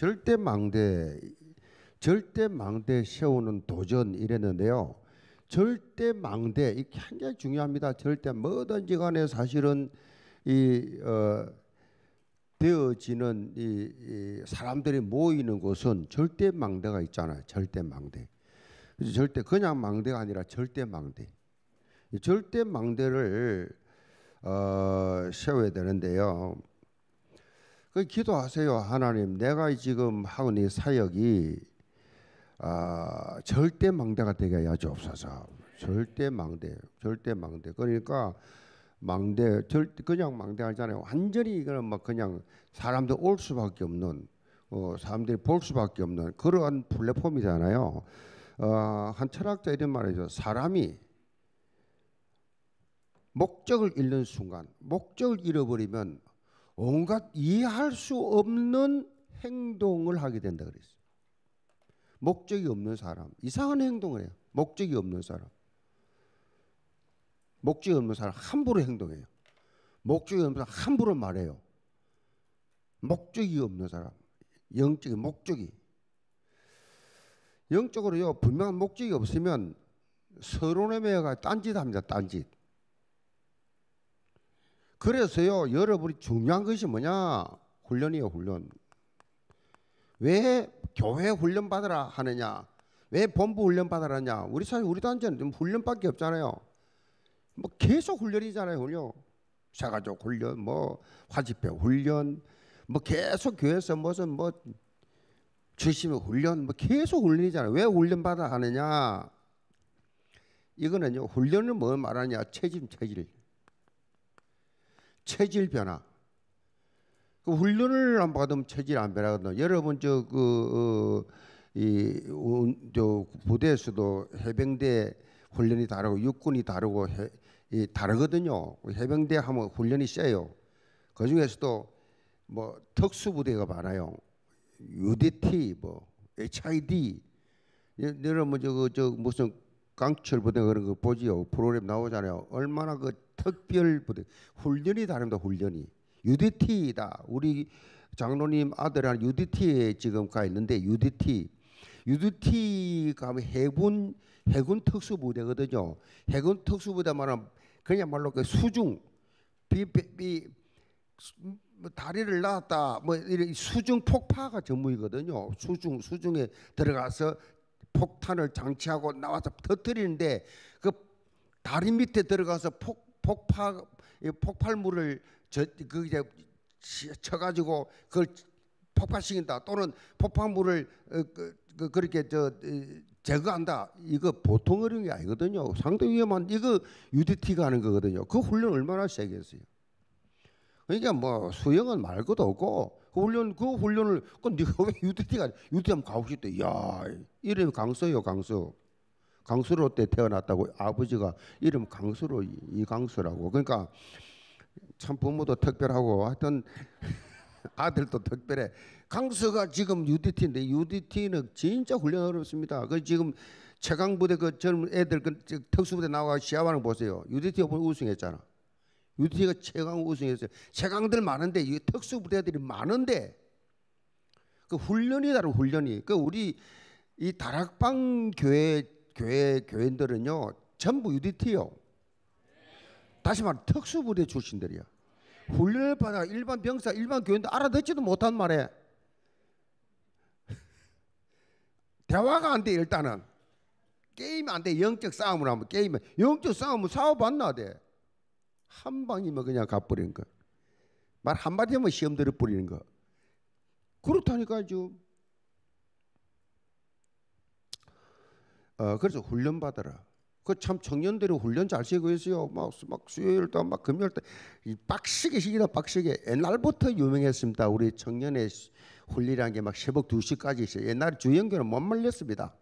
절대 망대 절대 망대 세우는 도전 이랬는데요. 절대 망대 이 굉장히 중요합니다. 절대 뭐든지 간에 사실은 이 어, 되어지는 이, 이, 사람들이 모이는 곳은 절대 망대가 있잖아요. 절대 망대. 절대 그냥 망대가 아니라 절대 망대. 절대 망대를 어, 세워야 되는데요. 그 기도하세요. 하나님, 내가 지금 하고 이 사역이 아, 절대 망대가 되게 하여 주옵소서. 절대 망대, 절대 망대. 그러니까 망대, 절 그냥 망대하잖아요. 완전히 이거는 막 그냥 사람들 올 수밖에 없는, 어, 사람들이 볼 수밖에 없는 그러한 플랫폼이잖아요. 어, 한 철학자 이런 말이죠. 사람이 목적을 잃는 순간, 목적을 잃어버리면 온갖 이해할 수 없는 행동을 하게 된다 그랬어요. 목적이 없는 사람. 이상한 행동을 해요. 목적이 없는 사람. 목적이 없는 사람 함부로 행동해요. 목적이 없는 사람 함부로 말해요. 목적이 없는 사람. 영적인 목적이. 영적으로요, 분명한 목적이 없으면 서론에 매여가 딴짓 합니다, 딴짓. 그래서요, 여러분이 중요한 것이 뭐냐? 훈련이에요, 훈련. 왜 교회 훈련 받으라 하느냐? 왜 본부 훈련 받으라 하냐? 우리 사실 우리 단지는 훈련밖에 없잖아요. 뭐 계속 훈련이잖아요, 훈련. 사가족 훈련, 뭐 화집회 훈련, 뭐 계속 교회에서 무슨 뭐 주심의 훈련, 뭐 계속 훈련이잖아요. 왜 훈련 받아 하느냐? 이거는요, 훈련을 뭘 뭐 말하냐? 체질, 체질. 체질 변화. 그 훈련을 안 받으면 체질 안변하거든 여러분 저그 어, 이, 저 부대에서도 해병대 훈련이 다르고 육군이 다르고 해, 이 다르거든요. 해병대 하면 훈련이 세요. 그 중에서도 뭐 특수부대가 많아요. UDT, 뭐 HID. 여러분 저그 저 무슨 강철 부대 그런 거 보지요. 프로그램 나오잖아요. 얼마나 그 특별 부대 훈련이 다릅니다. 훈련이 UDT다. 우리 장로님 아들한 UDT에 지금 가 있는데 UDT UDT가 면 해군 해군 특수부대거든요. 해군 특수부대만은 그냥 말로 그 수중 비비 다리를 놨다 뭐 이런 수중 폭파가 전문이거든요. 수중 수중에 들어가서 폭탄을 장치하고 나와서 터뜨리는데 그 다리 밑에 들어가서 폭 폭파 폭발물을 저, 그 이제 쳐가지고 그걸 폭발시킨다 또는 폭발물을 어, 그, 그, 그렇게 그저 제거한다 이거 보통 어려운 게 아니거든요 상당히 위험한 이거 UDT가 하는 거거든요 그 훈련 얼마나 세게 했어요 그러니까 뭐 수영은 말고도 없고 그 훈련 그 훈련을 그 네가 왜 UDT가 UDT 하면 가고 싶대 야이래 강서요 강서 강수로 때 태어났다고 아버지가 이름 강수로 이강수라고 그러니까 참 부모도 특별하고 하여튼 아들도 특별해 강수가 지금 UDT인데 UDT는 진짜 훈련 어렵습니다 그 지금 최강 부대 그 젊은 애들 그 특수부대 나와 시합하는 거 보세요 UDT 가 우승했잖아 UDT가 최강 우승했어요 최강들 많은데 이 특수부대들이 많은데 그 훈련이 다른 훈련이 그 우리 이 다락방 교회 교회 교인들은요 전부 UDT요. 다시 말해 특수부대 출신들이야. 훈련을 받아 일반 병사, 일반 교인들 알아듣지도 못한 말에 대화가 안 돼 일단은 게임 안돼 영적 싸움을 하면 게임 영적 싸움은 싸워 안나 돼. 한 방이면 뭐 그냥 가버리 거. 말 한마디 하면 시험 들어 뿌리는 거. 그렇다니까 지 어, 그래서 훈련 받아라. 그 참 청년들이 훈련 잘 시키고 있어요. 막, 막 수요일 도막 금요일 도이 빡시게 시키다 빡시게. 옛날부터 유명했습니다. 우리 청년의 훈리라는 게 막 새벽 2시까지 있어요. 옛날에 주연교는 못 말렸습니다.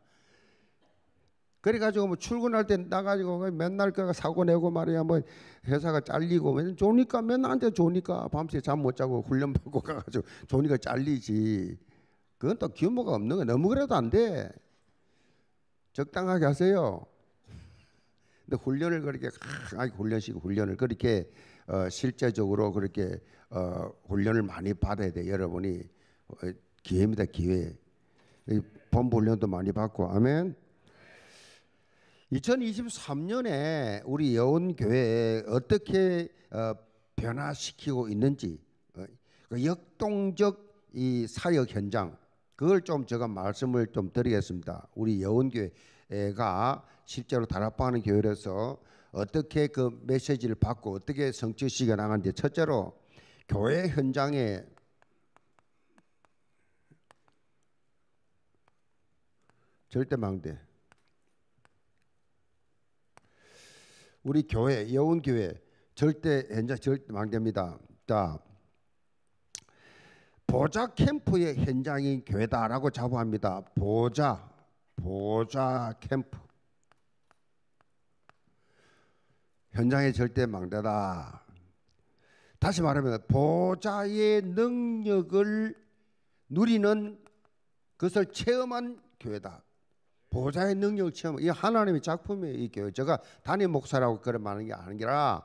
그래가지고 뭐 출근할 때 나가지고 그 맨날 그 사고 내고 말이야 뭐 회사가 잘리고 맨날 좋으니까 맨날 한테 좋으니까 밤새 잠 못 자고 훈련 받고 가가지고 좋으니까 잘리지. 그건 또 규모가 없는 거 너무 그래도 안 돼. 적당하게 하세요. 근데 훈련을 그렇게 아니 훈련식 훈련을 그렇게 어, 실제적으로 그렇게 어, 훈련을 많이 받아야 돼 여러분이 어, 기회입니다 기회 본부 훈련도 많이 받고 아멘 2023년에 우리 여원교회 어떻게 어, 변화시키고 있는지 어, 그 역동적 이 사역 현장 그걸 좀 제가 말씀을 좀 드리겠습니다. 우리 여원교회가 실제로 단합하는 교회라서 어떻게 그 메시지를 받고 어떻게 성취시켜 나가는데 첫째로 교회 현장에 절대망대 우리 교회 여운교회 절대 현장 절대망대입니다. 자 보좌 캠프의 현장이 교회다라고 자부합니다. 보좌, 보좌 캠프. 현장에 절대 망대다. 다시 말하면 보좌의 능력을 누리는 것을 체험한 교회다. 보좌의 능력을 체험. 이 하나님의 작품이에요. 이 교회. 제가 단임 목사라고 그런 말하는 게 아니라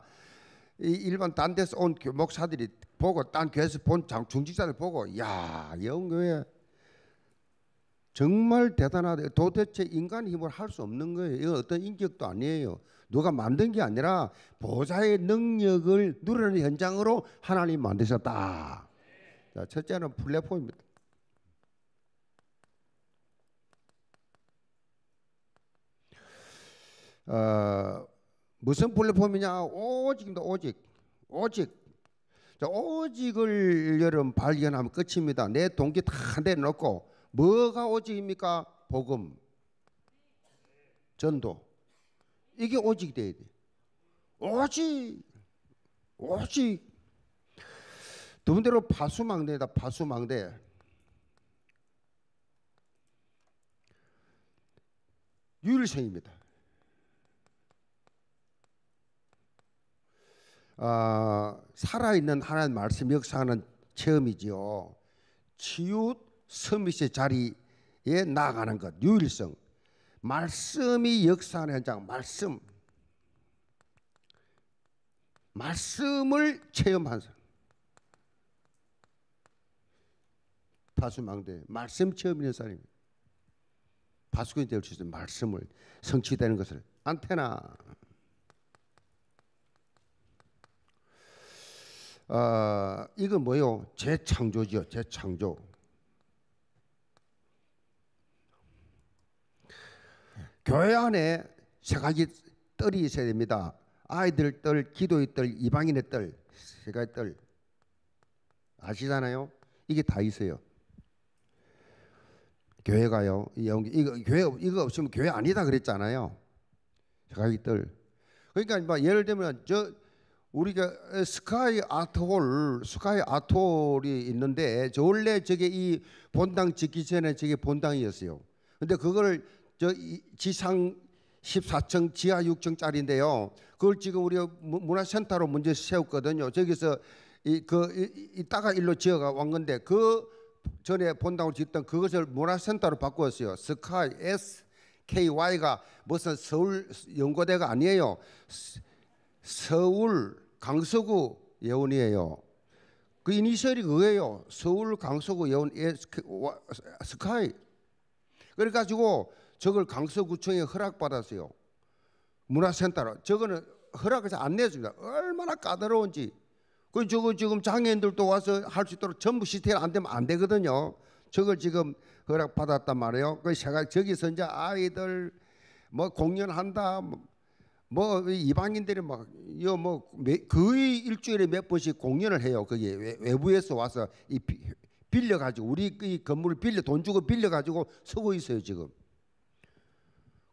일반 딴 데서 온 목사들이 보고 딴 교회에서 본 중직자를 보고 야 영교회 정말 대단하다. 도대체 인간 힘을 할 수 없는 거예요. 이거 어떤 인격도 아니에요. 누가 만든 게 아니라 보좌의 능력을 누르는 현장으로 하나님 만드셨다. 자, 첫째는 플랫폼입니다. 어, 무슨 플랫폼이냐? 오직입니다. 오직. 오직. 자, 오직을 여러분 발견하면 끝입니다. 내 동기 다 내놓고 뭐가 오직입니까? 복음. 전도. 이게 오직 이 돼야 돼. 오직. 오직. 두 번째로 파수망대다. 파수망대. 유일생입니다. 어, 살아있는 하나님 말씀 역사하는 체험이지요. 치유 서밋의 자리에 나가는 것, 유일성. 말씀이 역사하는 현장, 말씀. 말씀을 체험한 사람. 파수망대, 말씀 체험하는 사람 파수꾼이 될수 있는 말씀을 성취되는 것을 안테나. 어, 이거 뭐요? 재창조지요. 재창조. 교회 안에 세 가지 뜰이 있어야 됩니다. 아이들 뜰, 기도의 뜰, 이방인의 뜰, 세 가지 뜰. 아시잖아요? 이게 다 있어요. 교회가요. 이거 교회 이거 없으면 교회 아니다 그랬잖아요. 세 가지 뜰. 그러니까 뭐 예를 들면 저 우리가 스카이 아트홀, 스카이 아트홀이 있는데 원래 저게 이 본당 짓기 전에 저게 본당이었어요. 근데 그걸 저 지상 14층 지하 6층짜리인데요. 그걸 지금 우리가 문화센터로 문제 세웠거든요. 저기서 이 그 이따가 일로 지어가 왔 건데 그 전에 본당을 짓던 그것을 문화센터로 바꾸었어요. 스카이 S K Y가 무슨 서울 연고대가 아니에요. 서울 강서구 예원이에요. 그 이니셜이 그거예요. 서울 강서구 예원 예, 스카이. 그래가지고 저걸 강서구청에 허락받았어요. 문화센터로. 저거는 허락해서 안 내줍니다. 얼마나 까다로운지. 그 저거 지금 장애인들도 와서 할 수 있도록 전부 시스가안 되면 안 되거든요. 저걸 지금 허락받았단 말이에요. 그 제가 저기서 이제 아이들 뭐 공연한다, 뭐뭐 이방인들이 막 이거 뭐 거의 일주일에 몇 번씩 공연을 해요. 거기 외부에서 와서 이 빌려 가지고 우리 이 건물을 빌려 돈 주고 빌려 가지고 서고 있어요 지금.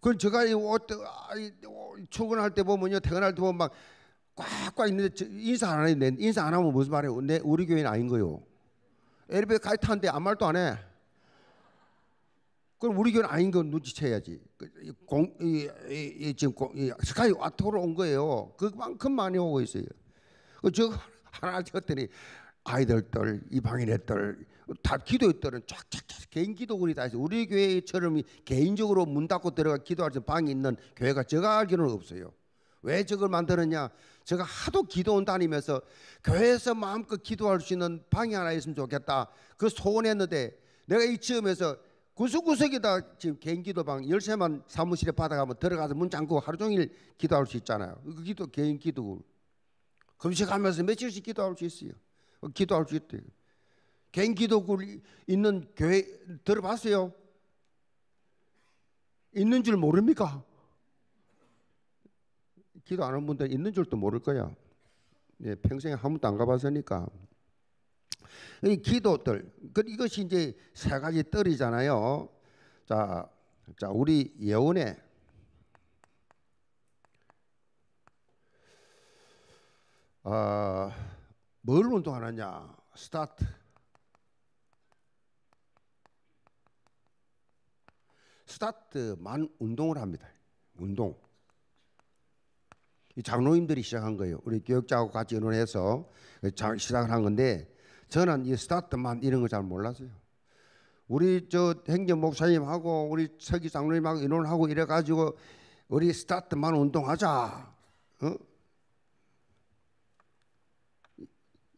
그럼 제가 이 옷, 아, 어, 출근할 때 보면요, 퇴근할 때 보면 막 꽉꽉 있는데 인사 안 하는데 인사 안 하면 무슨 말이에요? 내 우리 교회는 아닌 거요. 엘리베이터 가이 타는데 아무 말도 안 해. 그럼 우리 교는 회 아닌 건 눈치채야지. 그, 공, 이, 이, 이 지금 공, 이 스카이 와트로 온 거예요. 그만큼 많이 오고 있어요. 그 저 하나 찍더니 아이들들, 이방인애들, 다 기도했더니 쫙쫙쫙 개인 기도군이 다 있어. 우리 교회처럼 개인적으로 문 닫고 들어가 기도할 수 방이 있는 교회가 제가 알기로는 없어요. 왜 저걸 만들었냐? 제가 하도 기도원 다니면서 교회에서 마음껏 기도할 수 있는 방이 하나 있으면 좋겠다. 그 소원했는데 내가 이쯤에서 구석구석에다 지금 개인기도방 열쇠만 사무실에 받아가면 들어가서 문 잠그고 하루 종일 기도할 수 있잖아요. 그 기도 개인기도 금식하면서 며칠씩 기도할 수 있어요. 어, 기도할 수 있대요. 개인기도굴 있는 교회 들어봤어요? 있는 줄 모릅니까? 기도 안 하는 분들 있는 줄도 모를 거야. 예, 평생에 한 번도 안 가봤으니까 이 기도들 그 이것이 이제 세 가지 떨이잖아요 자, 자 우리 예언에 아, 뭘 운동하느냐? 스타트. 스타트만 운동을 합니다. 운동. 이 장로님들이 시작한 거예요. 우리 교육자하고 같이 의논해서 시작을 한 건데 저는 이 스타트만 이런 거 잘 몰랐어요. 우리 저 행정 목사님하고 우리 서기 장로님하고 인원하고 이래 가지고 우리 스타트만 운동하자. 어?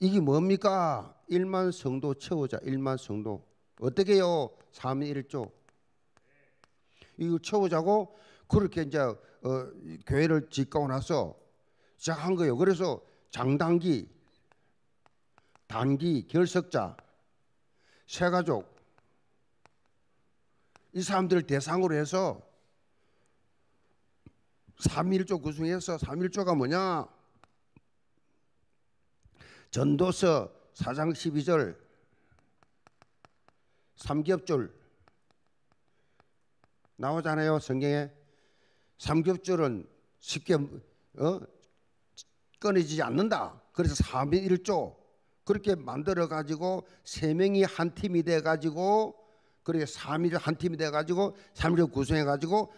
이게 뭡니까? 1만 성도 채우자. 1만 성도. 어떻게요? 3일 1조. 이거 채우자고 그렇게 이제 어, 교회를 짓고 나서 시작한 거예요. 그래서 장단기 단기, 결석자, 새가족 이 사람들을 대상으로 해서 3 1조 구성해서 3 1조가 뭐냐 전도서 4장 12절 삼겹줄 나오잖아요 성경에 삼겹줄은 쉽게 어? 꺼내지지 않는다 그래서 3 1조 그렇게 만들어 가지고 세 명이 한 팀이 돼 가지고 그렇게 3일 한 팀이 돼 가지고 3일 구성해 가지고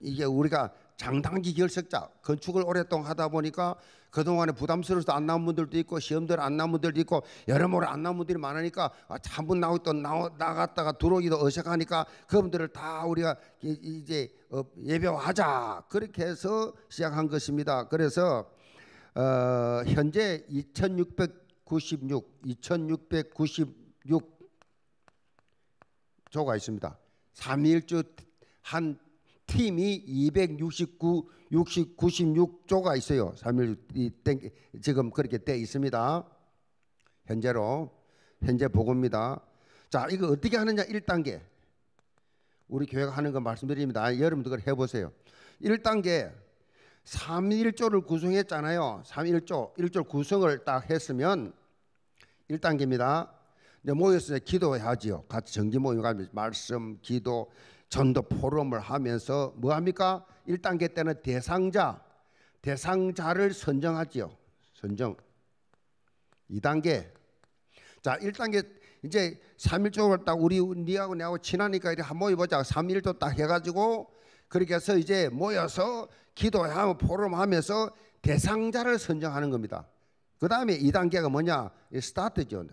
이게 우리가 장단기 결석자 건축을 오랫동안 하다 보니까 그동안에 부담스러워서 안 나온 분들도 있고 시험들 안 나온 분들도 있고 여러모로 안 나온 분들이 많으니까 한분 아, 나오고 또 나오, 나갔다가 들어오기도 어색하니까 그분들을 다 우리가 이제 어, 예배하자 그렇게 해서 시작한 것입니다. 그래서 어, 현재 2,600 2696, 2696 조가 있습니다. 3일주 한 팀이 269, 6 96조가 있어요. 3일 지금 그렇게 돼 있습니다. 현재로 현재 보고입니다. 자, 이거 어떻게 하느냐 1단계. 우리 교회가 하는 거 말씀드립니다. 여러분들 그걸 해보세요. 1단계 3일조를 구성했잖아요. 3일조, 1조 구성을 딱 했으면 1단계입니다. 이제 모여서 기도해야지요. 같이 정기 모임 가면 말씀, 기도, 전도 포럼을 하면서 뭐 합니까? 1단계 때는 대상자, 대상자를 선정하지요. 선정. 2단계. 자, 1단계 이제 3일조를 딱 우리 니하고 내하고 친하니까 이래 한번 모여보자. 3일조 딱 해가지고 그렇게 해서 이제 모여서 기도하고 포럼하면서 대상자를 선정하는 겁니다. 그 다음에 2단계가 뭐냐? 스타트죠.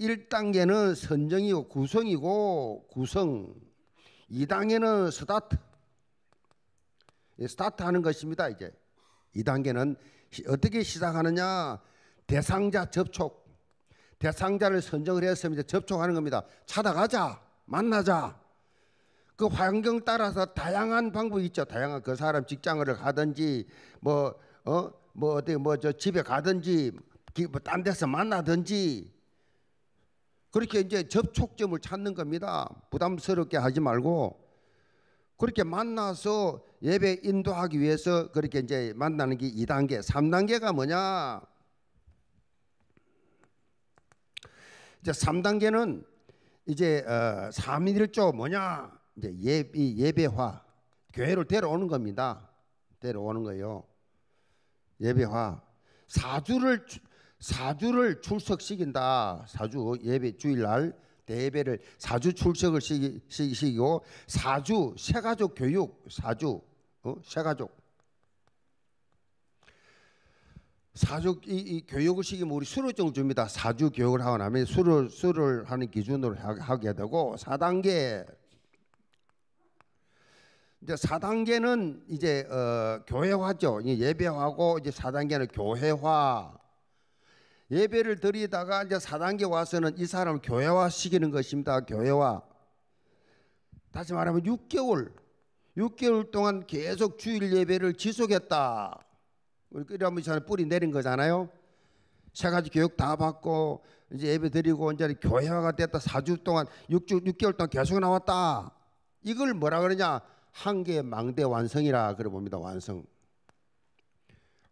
1단계는 선정이고 구성이고 구성. 2단계는 스타트. 스타트 하는 것입니다, 이제. 2단계는 어떻게 시작하느냐? 대상자 접촉. 대상자를 선정을 했습니다. 접촉하는 겁니다. 찾아가자. 만나자. 그 환경 따라서 다양한 방법이 있죠. 다양한 그 사람 직장을 가든지 뭐 어? 뭐 어떻게 뭐저 집에 가든지 뭐딴 데서 만나든지 그렇게 이제 접촉점을 찾는 겁니다. 부담스럽게 하지 말고 그렇게 만나서 예배 인도하기 위해서 그렇게 이제 만나는 게 2단계, 3단계가 뭐냐? 이제 3단계는 이제 어 3일조 뭐냐? 이제 예비 예배화 교회를 데려오는 겁니다. 데려오는 거예요. 예배화 사주를 사주를 출석시킨다. 사주 예배 주일날 대배를 사주 출석을 시키고 사주 새가족 교육 사주 어? 세가족 사주 이, 이 교육을 시키면 우리 수료증을 줍니다. 사주 교육을 하고 나면 수료 수를 하는 기준으로 하게 되고 4단계 이제 4단계는 이제 어, 교회화죠. 예배하고 이제 4단계는 교회화. 예배를 드리다가 이제 4단계 와서는 이 사람을 교회화 시키는 것입니다. 교회화. 다시 말하면 6개월. 6개월 동안 계속 주일 예배를 지속했다. 그러면 이 전에 뿌리 내린 거잖아요. 세 가지 교육 다 받고 이제 예배 드리고 이제 교회화가 됐다. 4주 동안 6주 6개월 동안 계속 나왔다. 이걸 뭐라 그러냐? 한계 망대 완성이라 그래 봅니다. 완성.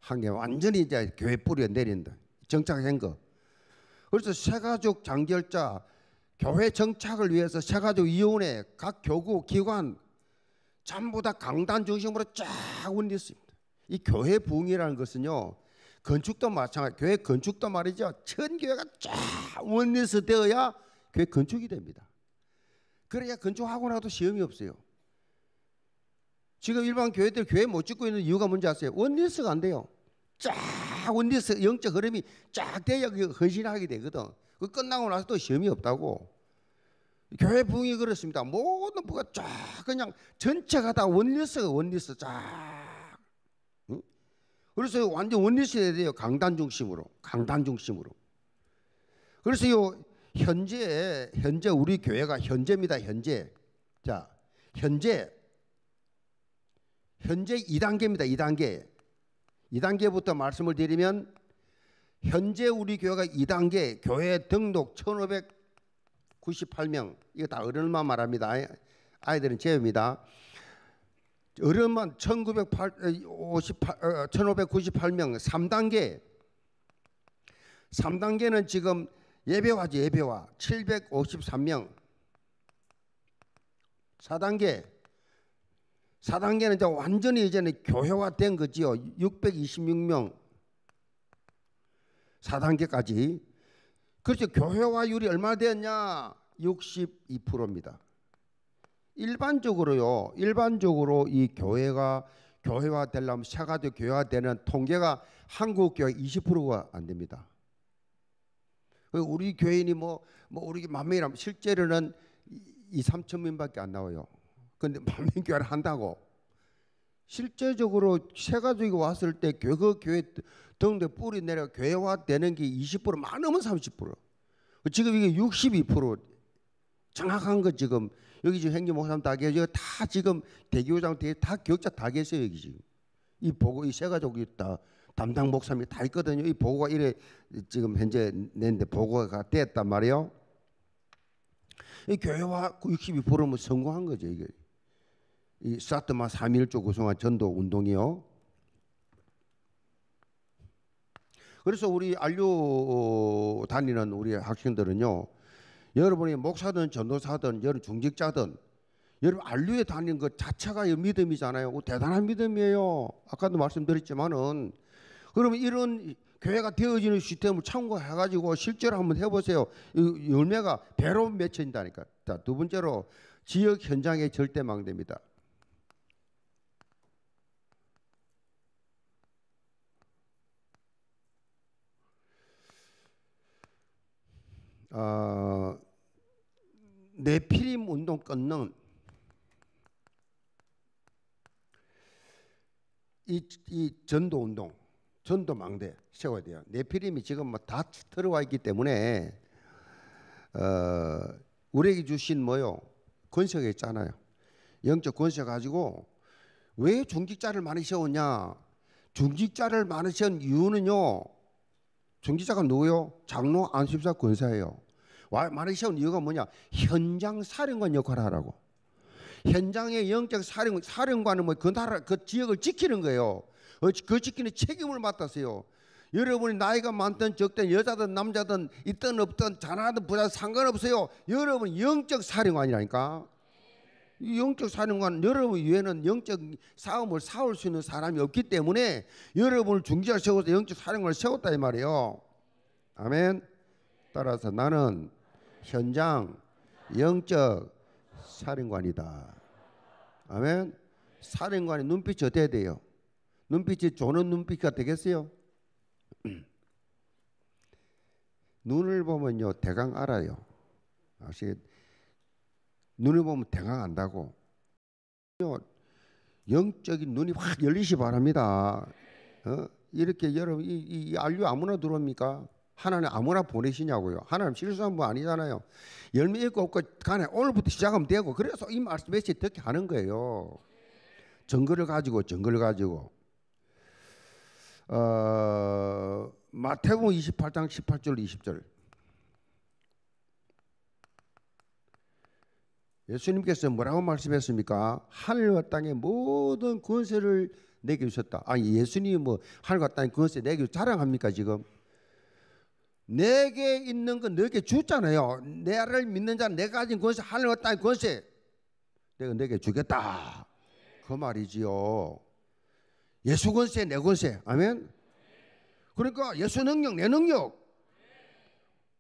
한계 완전히 이제 교회 뿌리 내린다. 정착한 거. 그래서 새가족 장결자 교회 정착을 위해서 새가족 이혼회 각 교구 기관 전부 다 강단 중심으로 쫙 운렸습니다. 이 교회 부흥이라는 것은요. 건축도 마찬가지. 교회 건축도 말이죠. 천교회가 쫙 원리스 되어야 교회 건축이 됩니다. 그래야 건축하고 나도 시험이 없어요. 지금 일반 교회들 교회 못 짓고 있는 이유가 뭔지 아세요? 원리스가 안 돼요. 쫙 원리스 영적 흐름이 쫙 돼야 허진하게 되거든. 그 끝나고 나서 또 시험이 없다고. 교회 부흥이 그렇습니다. 모든 부가 쫙 그냥 전체가 다 원리스가 원리스 쫙. 응? 그래서 완전 원리스에 대해요. 강단 중심으로, 강단 중심으로. 그래서 요 현재 현재 우리 교회가 현재입니다. 현재. 자, 현재 현재 2단계입니다. 2단계. 2단계부터 말씀을 드리면 현재 우리 교회가 2단계 교회 등록 1598명 이거 다 어른만 말합니다. 아이들은 제외입니다. 어른만 1958, 1598명 3단계 3단계는 지금 예배화죠 예배화 753명 4단계 4단계는 이제 완전히 이제는 교회화 된 거지요. 626명 4단계까지. 그렇죠. 교회화율이 얼마 되었냐? 62%입니다. 일반적으로요. 일반적으로 이 교회가 교회화 되려면 샤가도 교회화 되는 통계가 한국 교회 20%가 안 됩니다. 그 우리 교인이 뭐, 뭐 우리 만 명이라면 실제로는 2, 3천 명밖에 안 나와요. 근데 만민교회를 한다고. 실제적으로 세가족이 왔을 때 교회 그 교회 등대 뿌리 내려 교회화 되는 게 20% 많으면 30%. 지금 이게 62% 정확한 거 지금 여기 지금 행정 목사님 다계셔요다 지금 대교장 다 교육자 다 계세요 여기 지금. 이 보고 이 세가족이 있다 담당 목사님이 다 있거든요. 이 보고가 이래 지금 현재 내는데 보고가 됐단 말이에요. 이교회화 62%면 성공한 거죠 이게. 이 사트마 3일조 구성한 전도 운동이요. 그래서 우리 안료 어, 다니는 우리 학생들은요. 여러분이 목사든 전도사든 여러분 중직자든 여러분 안료에 다니는 것 자체가 믿음이잖아요. 대단한 믿음이에요. 아까도 말씀드렸지만은 그러면 이런 교회가 되어지는 시스템을 참고해가지고 실제로 한번 해보세요. 열매가 배로 맺힌다니까. 자, 두 번째로 지역 현장의 절대망대니다 어, 내피림 운동권는 이, 이 전도 운동, 전도 망대 세워야 돼요. 내피림이 지금 뭐다 들어와 있기 때문에 어, 우리에게 주신 뭐요 권세가 있잖아요. 영적 권세 가지고 왜 중직자를 많이 세웠냐? 중직자를 많이 세운 이유는요. 전기자가 누구요? 장로 안수집사 권사예요. 와, 말레이시아 이유가 뭐냐? 현장 사령관 역할을 하라고. 현장의 영적 사령, 사령관은 뭐그 나라, 그 지역을 지키는 거예요. 어, 그 지키는 책임을 맡았어요. 여러분이 나이가 많든 적든 여자든 남자든 있든 없든 자나든 부자 상관없어요. 여러분 영적 사령관이라니까. 영적 사령관 여러분 위에는 영적 싸움을 싸울 수 있는 사람이 없기 때문에 여러분을 중지할 세워서 영적 사령관을 세웠다 이 말이에요. 아멘. 따라서 나는 현장 영적 사령관이다. 아멘. 사령관의 눈빛이 어때야 돼요? 눈빛이 조는 눈빛이 되겠어요? 눈을 보면요 대강 알아요. 아시겠? 눈을 보면 대강 한다고 영적인 눈이 확 열리시 바랍니다. 어? 이렇게 여러분 이, 이 안류 아무나 들어옵니까? 하나님 아무나 보내시냐고요. 하나님 실수한 분 아니잖아요. 열매 있고 없고 간에 오늘부터 시작하면 되고 그래서 이 말씀 메시 듣게 하는 거예요. 증거를 가지고 증거를 가지고 어, 마태복음 28장 18절 20절 예수님께서 뭐라고 말씀했습니까? 하늘과 땅의 모든 권세를 내게 주셨다. 아니 예수님이 뭐 하늘과 땅의 권세 내게 자랑합니까 지금? 내게 있는 건 너에게 주잖아요. 내를 믿는 자는 내가 가진 권세 하늘과 땅의 권세 내가 내게 주겠다. 그 말이지요. 예수 권세 내 권세 아멘. 그러니까 예수 능력 내 능력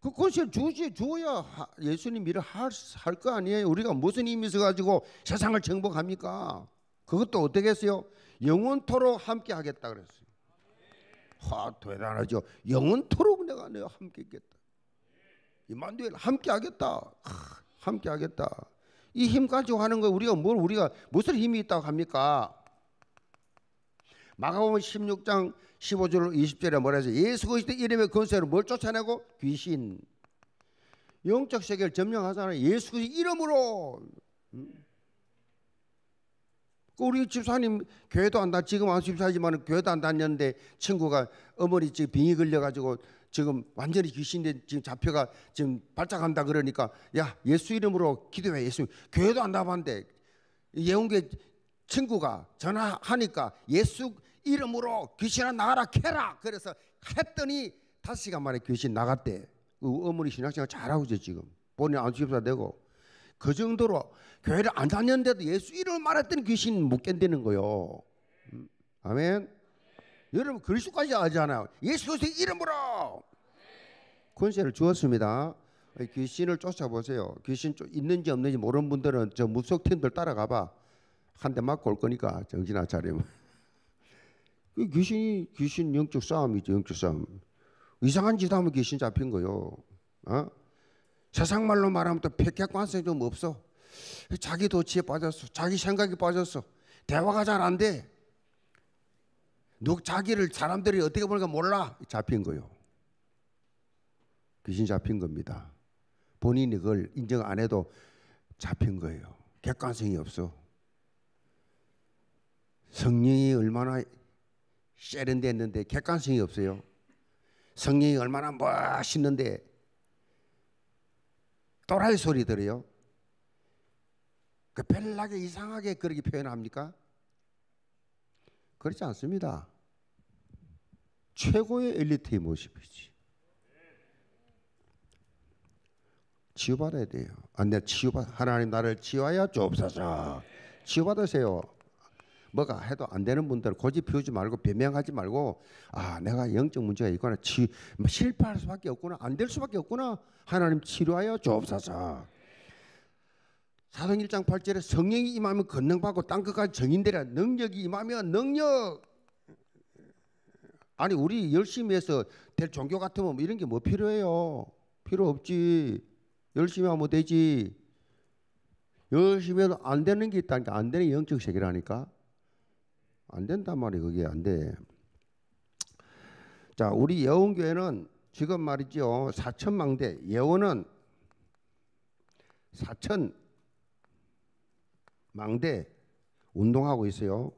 그것을 주지 주어야 예수님 일을 할 할 거 아니에요. 우리가 무슨 힘이 있어 가지고 세상을 정복합니까? 그것도 어떻게 했어요? 영원토록 함께 하겠다 그랬어요. 하 대단하죠. 영원토록 내가 내 함께 겠다 이만두엘 함께 하겠다. 함께 하겠다. 이 힘 가지고 하는 거 우리가 뭘 우리가 무슨 힘이 있다고 합니까? 마가복음 16장 15절 20절에 뭐라 해서 예수 그리스도 이름의 권세로 뭘 쫓아내고 귀신 영적 세계를 점령하잖아요. 예수 그리스도 이름으로. 음. 그 우리 집사님 교회도 안다 지금 안 집사지만 교회도 안 다녔는데 친구가 어머니 지 빙이 걸려가지고 지금 완전히 귀신에 지금 잡혀가 지금 발작한다 그러니까 야 예수 이름으로 기도해 예수 교회도 안 나봤는데 예언계 친구가 전화하니까 예수 이름으로 귀신아 나가라 캐라 그래서 했더니 다섯 시간 만에 귀신 나갔대 그 어머니 신학생활 잘하고 있어 지금 본인 안수집사 되고 그 정도로 교회를 안 다녔는데도 예수 이름을 말했던 귀신 못 견디는 거요 음, 아멘 여러분 그리스도까지 알잖아요 예수 그리스도 이름으로 권세를 주었습니다 귀신을 쫓아보세요 귀신 있는지 없는지 모르는 분들은 저 무속팀들 따라가봐 한 대 맞고 올 거니까 정신아 차리면 그 귀신이 귀신 영적 싸움이죠. 영적 싸움. 이상한 짓 하면 귀신 잡힌 거요. 어? 세상 말로 말하면 또 백약관성이 좀 없어. 자기 도치에 빠졌어. 자기 생각에 빠졌어. 대화가 잘 안 돼. 누구 자기를 사람들이 어떻게 보는가 몰라 잡힌 거요. 귀신 잡힌 겁니다. 본인이 그걸 인정 안 해도 잡힌 거예요. 객관성이 없어. 성령이 얼마나 세련됐는데 객관성이 없어요. 성령이 얼마나 멋있는데 또라이 소리 들어요. 그 별나게 이상하게 그렇게 표현합니까? 그렇지 않습니다. 최고의 엘리트의 모습이지. 치유받아야 돼요. 아, 내 치유받, 하나님 나를 치유하여 주옵소 치유받으세요. 뭐가 해도 안 되는 분들 고집 피우지 말고 변명하지 말고 아 내가 영적 문제가 있거나 치, 뭐 실패할 수밖에 없구나 안 될 수밖에 없구나 하나님 치료하여 주옵소서 사도행 1장 8절에 성령이 임하면 권능받고 땅 끝까지 정인되라 능력이 임하면 능력 아니 우리 열심히 해서 될 종교 같으면 뭐 이런 게 뭐 필요해요 필요 없지 열심히 하면 뭐 되지 열심히 해도 안 되는 게 있다니까 안 되는 영적 세계라니까 안 된단 말이 그게 안 돼. 자, 우리 예원교회는 지금 말이죠. 사천망대 예원은 사천 망대 운동하고 있어요.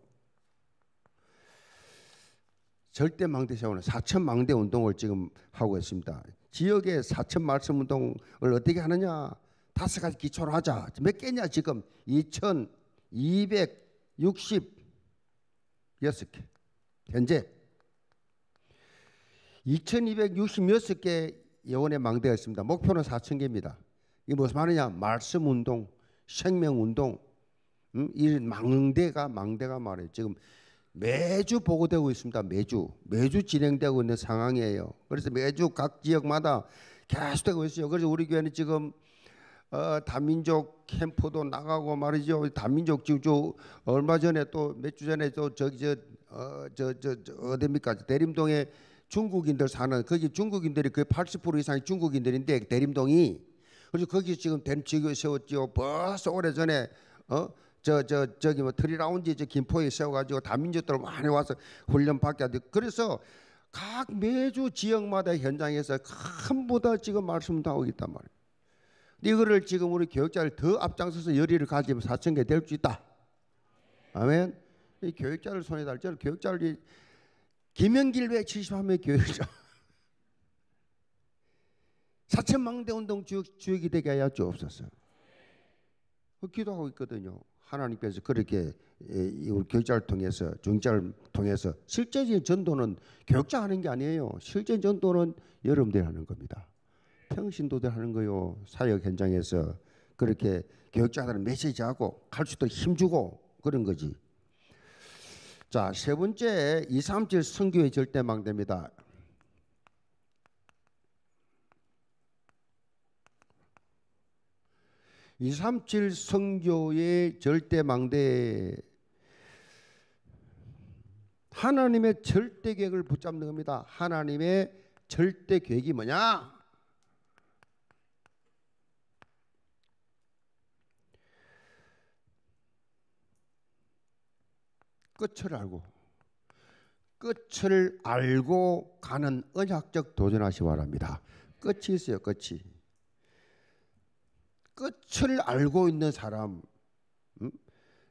절대 망대 세우는 사천 망대 운동을 지금 하고 있습니다. 지역의 사천 말씀 운동을 어떻게 하느냐? 다섯 가지 기초로 하자. 몇 개냐 지금 2,260 여섯 개. 현재 2266개 예원의 망대가 있습니다. 목표는 4천개입니다 이게 무슨 말이냐? 말씀 운동, 생명 운동, 음? 이 망대가, 망대가 말이에요. 지금 매주 보고되고 있습니다. 매주. 매주 진행되고 있는 상황이에요. 그래서 매주 각 지역마다 계속되고 있어요. 그래서 우리 교회는 지금 어, 다민족 캠프도 나가고 말이죠. 다민족 지금 저 얼마 전에 또 몇 주 전에 또 저기 저저저 어 어, 어딥니까 대림동에 중국인들 사는 거기 중국인들이 거의 80% 이상이 중국인들인데 대림동이 그래서 거기 지금 된 지교 세웠지요. 벌써 오래 전에 어 저 저 저, 기뭐 트리라운지 저 김포에 세워가지고 다민족들 많이 와서 훈련 받게 하죠. 그래서 각 매주 지역마다 현장에서 큰보다 지금 말씀도 하고 있단 말이에요. 이거를 지금 우리 교육자를 더 앞장서서 열의를 가지면 사천개 될 수 있다. 아멘. 이 교육자를 손에 달죠. 교육자를 김영길 외 71명 교육자. 4천망대 운동 주역이 되게 하여 주옵소서. 그 기도하고 있거든요. 하나님께서 그렇게 예, 우리 교육자를 통해서 중자를 통해서 실제적인 전도는 교육자 하는 게 아니에요. 실제 전도는 여러분들이 하는 겁니다. 평신도들 하는 거요. 사역 현장에서 그렇게 교육자들은 메시지하고 갈수도 힘주고 그런 거지. 자, 세 번째 2, 3절 성교의 절대망대입니다. 이삼칠 성교의 절대망대 하나님의 절대 계획을 붙잡는 겁니다. 하나님의 절대 계획이 뭐냐? 끝을 알고 끝을 알고 가는 언약적 도전하시 바랍니다. 끝이 있어요, 끝이. 끝을 알고 있는 사람, 음?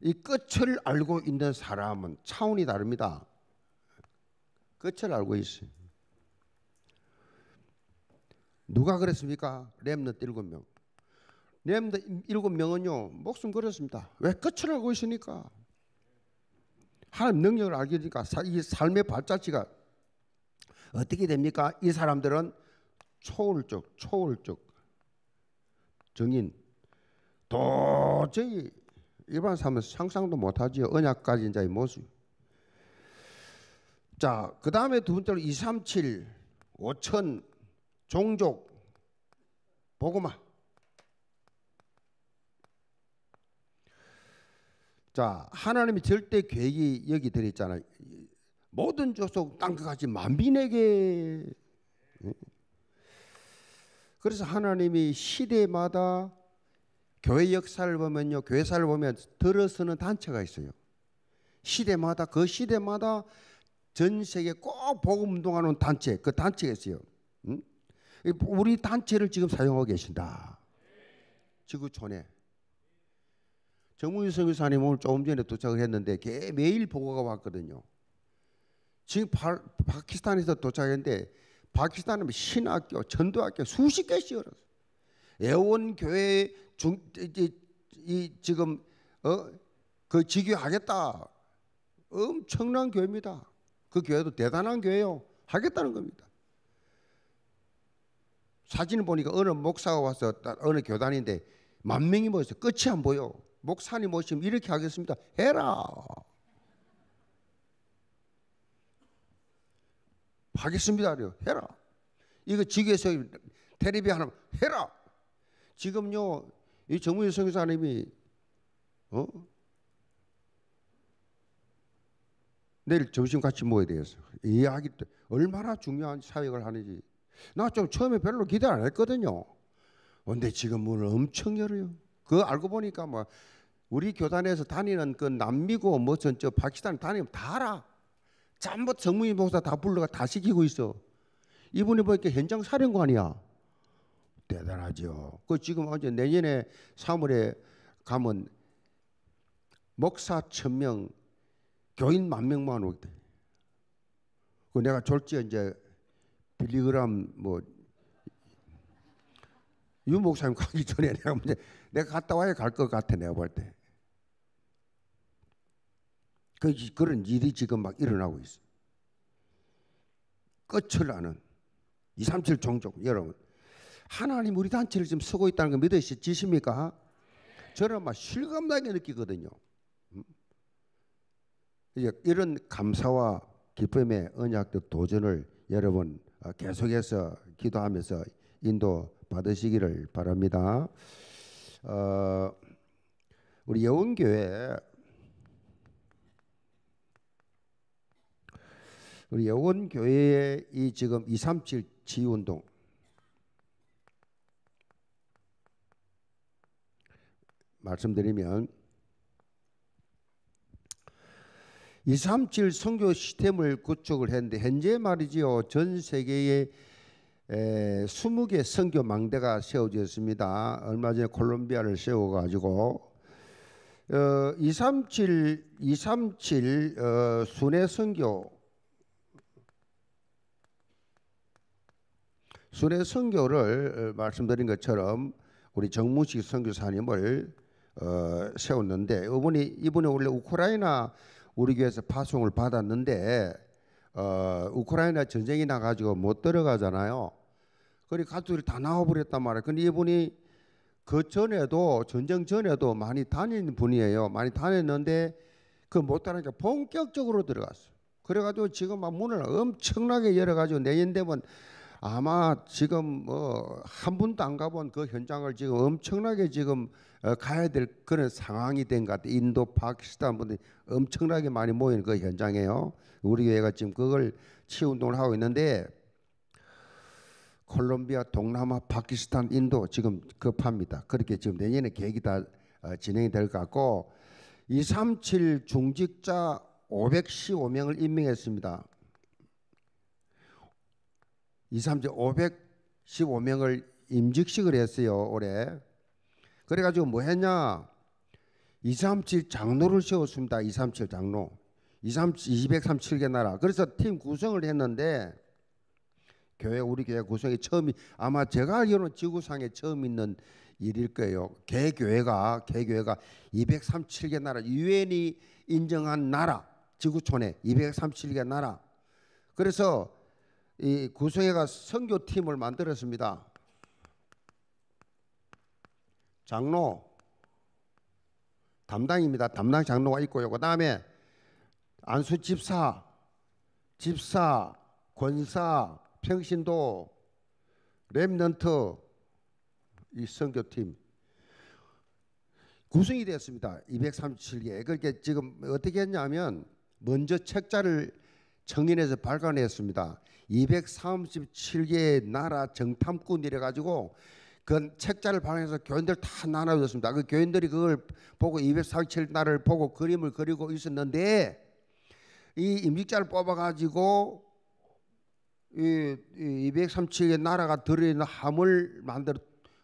이 끝을 알고 있는 사람은 차원이 다릅니다. 끝을 알고 있어요. 누가 그랬습니까? 렘너 일곱 명. 렘너 일곱 명은요 목숨 걸었습니다. 왜 끝을 알고 있으니까 하나님 능력을 알게 되니까 이 삶의 발자취가 어떻게 됩니까? 이 사람들은 초월적, 초월적 정인 도저히 일반 사람은 상상도 못하지요. 언약까지 인자의 모습. 자, 그 다음에 두 번째로 237, 5천, 종족, 보고마 자하나님이 절대 계획이 여기 들어있잖아요. 모든 조속 땅끝까지 만민에게 그래서 하나님이 시대마다 교회 역사를 보면요. 교회사를 보면 들어서는 단체가 있어요. 시대마다 그 시대마다 전 세계 꼭 복음 운동하는 단체 그 단체가 있어요. 응? 우리 단체를 지금 사용하고 계신다. 지구촌에 정문성 무의사님 오늘 조금 전에 도착을 했는데 개 매일 보고가 왔거든요. 지금 바, 파키스탄에서 도착했는데 파키스탄은 뭐 신학교, 전도학교 수십 개 씌워놨어. 애원교회 중, 이, 이, 지금 어, 그 직위하겠다. 엄청난 교회입니다. 그 교회도 대단한 교회요. 하겠다는 겁니다. 사진을 보니까 어느 목사가 와서 어느 교단인데 만 명이 모여서 끝이 안 보여. 목사님 오시면 이렇게 하겠습니다. 해라. 하겠습니다. 그래요. 해라. 이거 지구에서 테레비 하나 해라. 지금요 이 정우유 성교사님이 어? 내일 점심 같이 모여야 돼서 이야기 때 얼마나 중요한 사역을 하는지 나 좀 처음에 별로 기대 안 했거든요. 근데 지금 문을 엄청 열어요. 그 알고 보니까 뭐 우리 교단에서 다니는 그 남미고 뭐전저 파키스탄 다니면 다 알아. 전부 정무희 목사 다 불러가 다 시키고 있어. 이분이 보니까 현장 사령관이야. 대단하죠. 그 지금 어제 내년에 3월에 가면 목사 천명 교인 만 명만 오겠다. 그 내가 졸지에 이제 빌리그람 뭐 유목사님 가기 전에 내가 이제 내가 갔다 와야 갈 것 같아 내가 볼 때. 그, 그런 일이 지금 막 일어나고 있어. 끝을 아는 237 종족 여러분 하나님 우리 단체를 지금 쓰고 있다는 거믿으시십니까 저는 막 실감나게 느끼거든요. 음? 이런 감사와 기쁨의 언약적 도전을 여러분 아, 계속해서 기도하면서 인도 받으시기를 바랍니다. 그렇죠. 어, 우리 여원교회 우리 여원교회의 이 지금 237 지운동 말씀드리면 237 선교 시스템을 구축을 했는데 현재 말이지요 전 세계의 에, 20개 선교 망대가 세워졌습니다. 얼마 전에 콜롬비아를 세워가지고 어, 237, 237 어, 순회 선교 순회 선교를 어, 말씀드린 것처럼 우리 정무식 선교사님을 어, 세웠는데 이분이 이분이 원래 우크라이나 우리 교회에서 파송을 받았는데 어, 우크라이나 전쟁이 나가지고 못 들어가잖아요. 그리 가족들이 다 나와버렸단 말이에요. 근데 이분이 그 전에도 전쟁 전에도 많이 다닌 분이에요. 많이 다녔는데 그 못 다니니까 본격적으로 들어갔어요. 그래가지고 지금 막 문을 엄청나게 열어가지고 내년되면 아마 지금 어, 한 번도 안 가본 그 현장을 지금 엄청나게 지금 어, 가야 될 그런 상황이 된 것 같아요. 인도, 파키스탄 분들이 엄청나게 많이 모이는 그 현장이에요. 우리 교회가 지금 그걸 치운동을 하고 있는데 콜롬비아, 동남아, 파키스탄, 인도 지금 급합니다. 그렇게 지금 내년에 계획이 다 어, 진행이 될 것 같고 237 중직자 515명을 임명했습니다. 237 515명을 임직식을 했어요 올해. 그래가지고 뭐 했냐? 237 장로를 세웠습니다. 237 장로. 237, 237개 나라. 그래서 팀 구성을 했는데 교회 우리 교회 구성이 처음이 아마 제가 알기로는 지구상에 처음 있는 일일 거예요. 개교회가 개교회가 237개 나라 유엔이 인정한 나라 지구촌에 237개 나라. 그래서 이 구성회가 선교팀을 만들었습니다. 장로 담당입니다. 담당 장로가 있고요. 그다음에 안수 집사, 집사, 권사, 평신도 랩넌트 이 선교팀 구성이 되었습니다. 237개. 그러니 지금 어떻게 했냐면 먼저 책자를 청인에서 발간했습니다. 237개의 나라 정탐꾼이래 가지고 그 책자를 발행해서 교인들 다 나눠줬습니다. 그 교인들이 그걸 보고 237 나라를 보고 그림을 그리고 있었는데 이 임직자를 뽑아가지고 이, 이 237개 나라가 들어있는 함을 만들어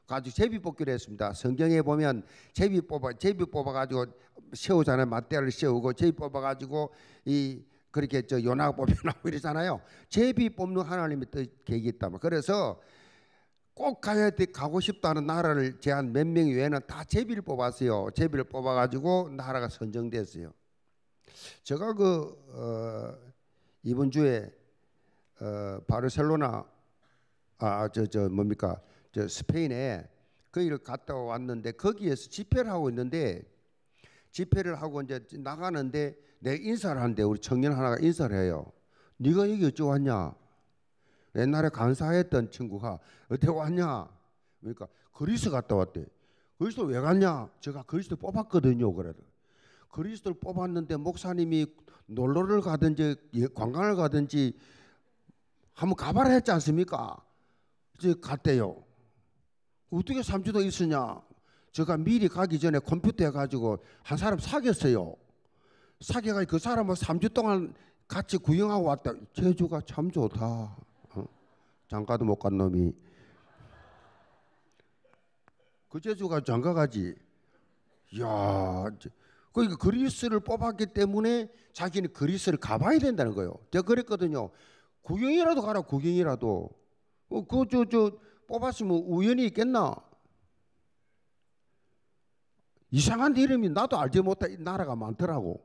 가지고 제비 뽑기로 했습니다. 성경에 보면 제비 뽑아 제비 뽑아 가지고 세우잖아요. 맞대를 세우고 제비 뽑아 가지고 이 그렇게 저 요나 뽑혀나고 이러잖아요. 제비 뽑는 하나님의 뜻 계획이 있다 뭐 그래서 꼭 가야 돼 가고 싶다는 나라를 제한 몇명 외에는 다 제비를 뽑았어요. 제비를 뽑아 가지고 나라가 선정됐어요. 제가 그 어, 이번 주에 어, 바르셀로나 아저저 아, 저 뭡니까 저 스페인에 거기를 그 갔다 왔는데 거기에서 집회를 하고 있는데 집회를 하고 이제 나가는데 내 인사를 하는 우리 청년 하나가 인사를 해요. 네가 여기 어쩌 왔냐? 옛날에 간사했던 친구가 어떻게 왔냐? 그러니까 그리스 갔다 왔대. 그리스도 왜 갔냐? 제가 그리스도 뽑았거든요. 그래도 그리스도를 뽑았는데 목사님이 놀러를 가든지 예, 관광을 가든지 한번 가봐라 했지 않습니까? 이제 갔대요. 어떻게 삼주도 있으냐? 제가 미리 가기 전에 컴퓨터 해가지고 한 사람 사귀었어요. 사귀어가지고 그 사람을 3주 동안 같이 구경하고 왔다. 제주가 참 좋다. 어? 장가도 못 간 놈이. 그 제주가 장가 가지. 야, 그러니까 그리스를 뽑았기 때문에 자기는 그리스를 가봐야 된다는 거예요. 제가 그랬거든요. 구경이라도 가라 구경이라도 어, 그저 저 뽑았으면 우연이 있겠나? 이상한 이름이 나도 알지 못한 나라가 많더라고.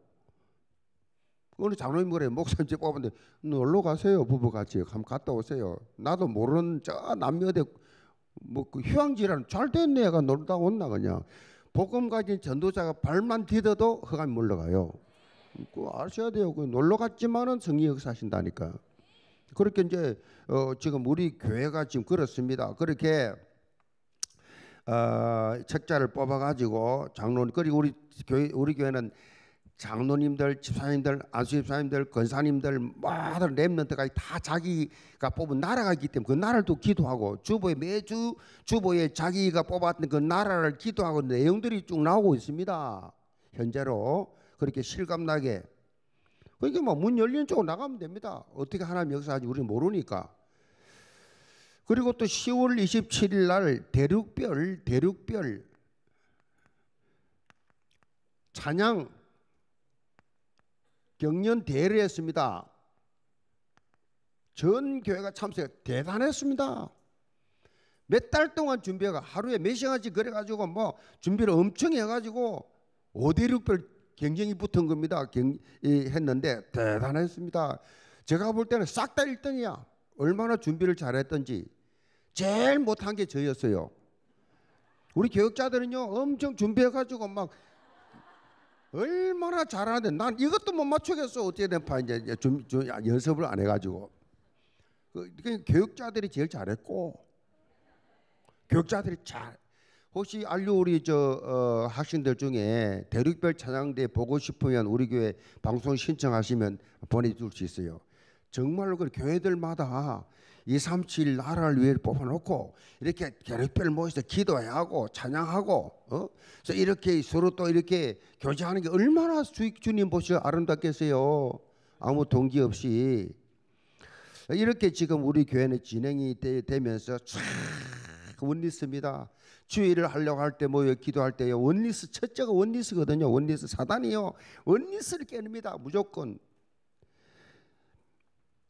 어느 장로님 그래 목사님 집 뽑았는데 놀러 가세요 부부같이 한번 갔다 오세요. 나도 모르는 저 남녀대 뭐그 휴양지라는 잘 됐네 애가 놀다 온나 그냥 복음 가진 전도자가 발만 디뎌도 허감이 물러가요. 그 아셔야 돼요. 그 놀러 갔지만은 성의 역사하신다니까. 그렇게 이제 어 지금 우리 교회가 지금 그렇습니다. 그렇게 어 책자를 뽑아가지고 장로님 그리고 우리 교회 우리 교회는 장로님들, 집사님들, 안수집사님들, 권사님들 모든 렘런트까지다 자기가 뽑은 나라가 있기 때문에 그 나라를 또 기도하고 주보에 매주 주보에 자기가 뽑았던 그 나라를 기도하고 내용들이 쭉 나오고 있습니다. 현재로 그렇게 실감나게 그러니까 뭐문 열리는 쪽으로 나가면 됩니다. 어떻게 하나님 역사하지 우리는 모르니까. 그리고 또 10월 27일 날 대륙별 대륙별 찬양 경연 대회를 했습니다. 전 교회가 참석 대단했습니다. 몇 달 동안 준비해가 하루에 몇 시간씩 그래가지고 뭐 준비를 엄청 해가지고 오대륙별 경쟁이 붙은 겁니다. 경, 이, 했는데 대단했습니다. 제가 볼 때는 싹 다 1등이야. 얼마나 준비를 잘했던지. 제일 못한 게 저였어요. 우리 교육자들은요, 엄청 준비해가지고 막 얼마나 잘하는데 난 이것도 못 맞추겠어. 어떻게든 파 이제 좀, 좀 연습을 안 해가지고. 그, 교육자들이 제일 잘했고, 교육자들이 잘 혹시 알류 우리 저 어, 학생들 중에 대륙별 찬양대 보고 싶으면 우리 교회 방송 신청하시면 보내줄 수 있어요. 정말로 그 교회들마다 237 나라를 위해 뽑아놓고 이렇게 대륙별 모여서 기도 하고 찬양하고 어? 그래서 이렇게 서로 또 이렇게 교제하는 게 얼마나 주님 보시 아름답겠어요. 아무 동기 없이 이렇게 지금 우리 교회는 진행이 되, 면서참 원리스입니다. 주의를 하려고 할때뭐예 기도할 때요. 원리스 첫째가 원리스거든요. 원리스 사단이요. 원리스를 깨냅니다. 무조건.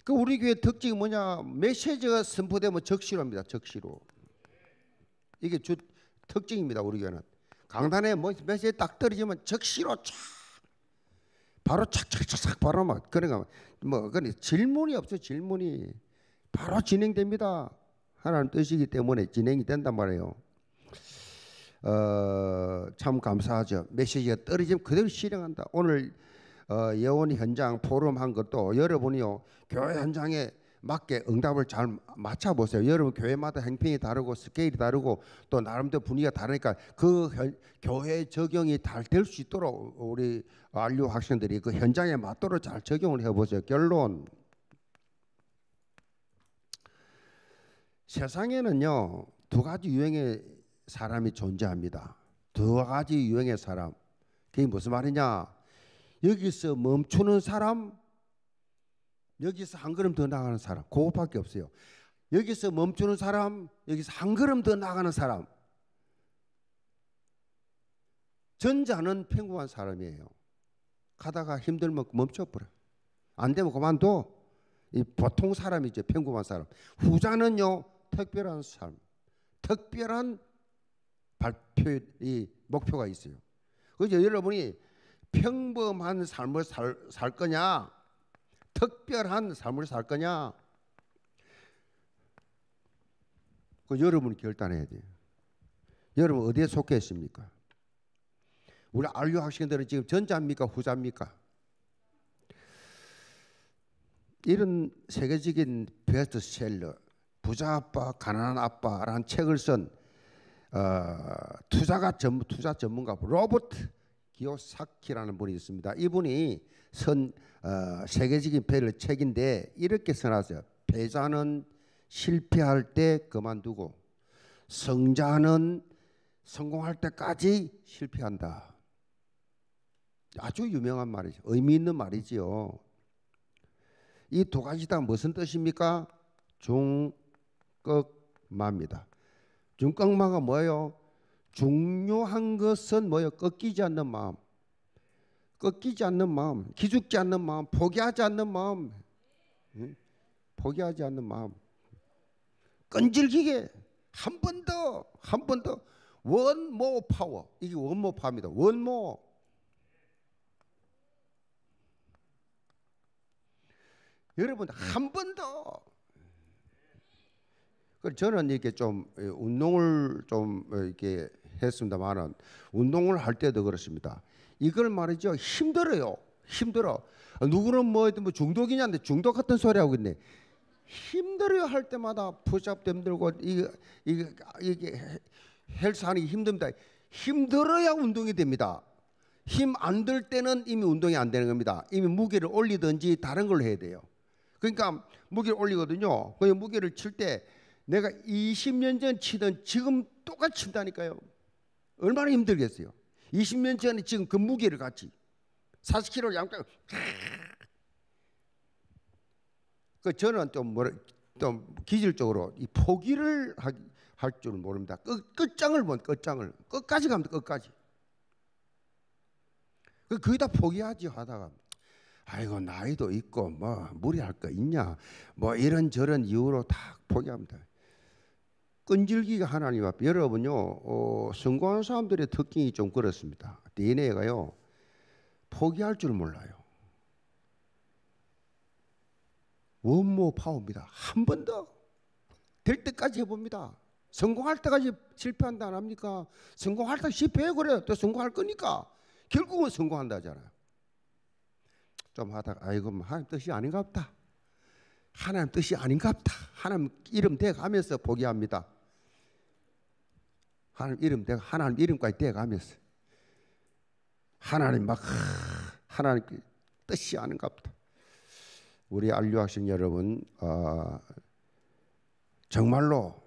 그 우리 교회 특징이 뭐냐? 메시지가 선포되면 적시로합니다 적시로. 이게 주 특징입니다. 우리 교회는 강단에 뭐 메시지 딱 떨어지면 적시로 촥 바로 촥촥착착 바로 막 그러니까 뭐그러 질문이 없어 질문이 바로 진행됩니다. 하나님 뜻이기 때문에 진행이 된단 말이에요. 어, 참 감사하죠. 메시지가 떨어지면 그대로 실행한다. 오늘 어, 예원 현장 포럼 한 것도 여러분이요 교회 현장에 맞게 응답을 잘 맞춰보세요. 여러분 교회마다 행편이 다르고 스케일이 다르고 또 나름대로 분위기가 다르니까 그 현, 교회 적용이 잘 될 수 있도록 우리 안류 학생들이 그 현장에 맞도록 잘 적용을 해보세요. 결론 세상에는요 두 가지 유행의 사람이 존재합니다. 두 가지 유형의 사람. 그게 무슨 말이냐? 여기서 멈추는 사람, 여기서 한 걸음 더 나가는 사람. 그것밖에 없어요. 여기서 멈추는 사람, 여기서 한 걸음 더 나가는 사람. 전자는 평범한 사람이에요. 가다가 힘들면 멈춰버려. 안 되면 그만둬. 이 보통 사람이죠. 평범한 사람. 후자는요, 특별한 삶, 특별한 발표 이 목표가 있어요. 그래서 여러분이 평범한 삶을 살, 살 거냐, 특별한 삶을 살 거냐, 그여러분 결단해야 돼요. 여러분 어디에 속해 있습니까? 우리 안류 학생들은 지금 전자입니까 후자입니까? 이런 세계적인 베스트셀러 부자 아빠 가난한 아빠라는 책을 쓴 어, 투자가 전문 투자 전문가 로버트 기요사키라는 분이 있습니다. 이분이 선 어, 세계적인 패를 책인데 이렇게 써놨어요. 패자는 실패할 때 그만두고 성자는 성공할 때까지 실패한다. 아주 유명한 말이죠. 의미 있는 말이지요. 이두 가지 다 무슨 뜻입니까? 종극마입니다. 중깡마가 뭐예요? 중요한 것은 뭐예요? 꺾이지 않는 마음. 꺾이지 않는 마음, 기죽지 않는 마음, 포기하지 않는 마음. 응? 포기하지 않는 마음. 끈질기게 한 번 더, 한 번 더. 원모 파워. 이게 원모 파입니다. 원모. 여러분 한번더 그 저는 이렇게 좀 예, 운동을 좀 어, 이렇게 했습니다만은 운동을 할 때도 그렇습니다. 이걸 말이죠 힘들어요. 힘들어. 누구는 뭐, 뭐 중독이냐는데 중독 같은 소리 하고 있네. 힘들어요 할 때마다 푸시업도 힘들고 이게 이게 이게 헬스하는 게 힘듭니다. 힘들어야 운동이 됩니다. 힘 안 들 때는 이미 운동이 안 되는 겁니다. 이미 무게를 올리든지 다른 걸 해야 돼요. 그러니까 무게를 올리거든요. 그 무게를 칠때 내가 20년 전 치던 지금 똑같이 친다니까요. 얼마나 힘들겠어요. 20년 전에 지금 그 무게를 같이 40kg 양쪽 그 저는 좀 뭐라 기질적으로 이 포기를 할줄 모릅니다. 끝, 끝장을 본 끝장을 끝까지 갑니다. 끝까지. 그 거의 다 포기하지 하다가 아이고 나이도 있고 뭐 무리할 거 있냐 뭐 이런 저런 이유로 다 포기합니다. 끈질기가 하나님 앞에 여러분요 어, 성공한 사람들의 특징이 좀 그렇습니다. DNA가요 포기할 줄 몰라요. 원모 파옵니다. 한 번 더 될 때까지 해봅니다. 성공할 때까지 실패한다 안 합니까? 성공할 때 실패해 그래. 또 성공할 거니까 결국은 성공한다잖아요. 좀 하다가 아이고 하나님 뜻이 아닌가 보다. 하나님 뜻이 아닌가 보다. 하나님 이름 대가면서 포기합니다. 하나님 이름 대가 하나님 이름까지 대가면서 하나님 막 하나님 그 뜻이 아닌가 보다. 우리 안료학생 여러분 어, 정말로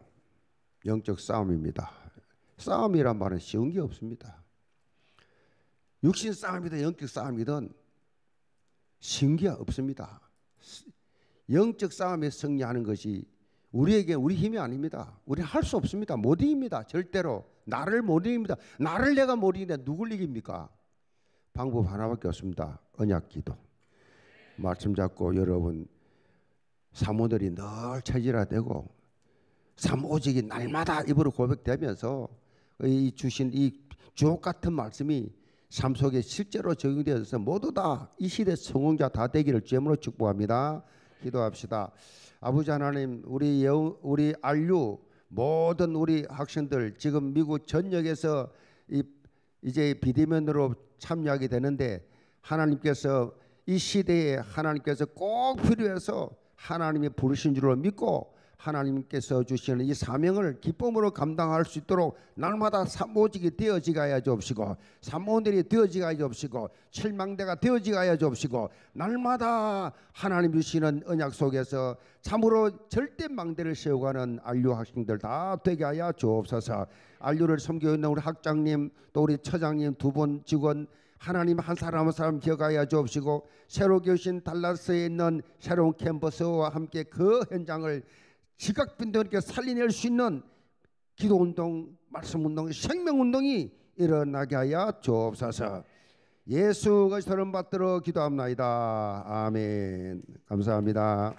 영적 싸움입니다. 싸움이란 말은 쉬운 게 없습니다. 육신 싸움이든 영적 싸움이든 신기가 없습니다. 영적 싸움에 승리하는 것이 우리에게 우리 힘이 아닙니다. 우리 할 수 없습니다. 못 이깁니다. 절대로 나를 못 이깁니다. 나를 내가 못이기는 누굴 이깁니까? 방법 하나밖에 없습니다. 언약기도. 말씀 잡고 여러분 사모들이 늘 체질화되고 사모직이 날마다 입으로 고백되면서 이 주신 이 주옥 같은 말씀이 삶 속에 실제로 적용되어서 모두 다 이 시대 성공자 다 되기를 주님으로 축복합니다. 기도합시다. 아버지 하나님, 우리 여, 우리 안류 모든 우리 학생들 지금 미국 전역에서 이, 이제 비대면으로 참여하게 되는데 하나님께서 이 시대에 하나님께서 꼭 필요해서 하나님이 부르신 줄로 믿고 하나님께서 주시는 이 사명을 기쁨으로 감당할 수 있도록 날마다 산모직이 되어지가야 접시고 산모들이 되어지가야 접시고 칠망대가 되어지가야 접시고 날마다 하나님 주시는 언약 속에서 참으로 절대 망대를 세우가는 안류 학생들 다 되게 하여 주옵소서 안류를 섬겨 있는 우리 학장님 또 우리 처장님 두 분 직원 하나님 한 사람 한 사람 기억하여 주옵시고 새로 교신 달라스에 있는 새로운 캠퍼스와 함께 그 현장을 시각분들께 살리낼 수 있는 기도운동, 말씀운동, 생명운동이 일어나게 하여 주옵소서 예수가 저를 받들어 기도합니다. 아멘 감사합니다.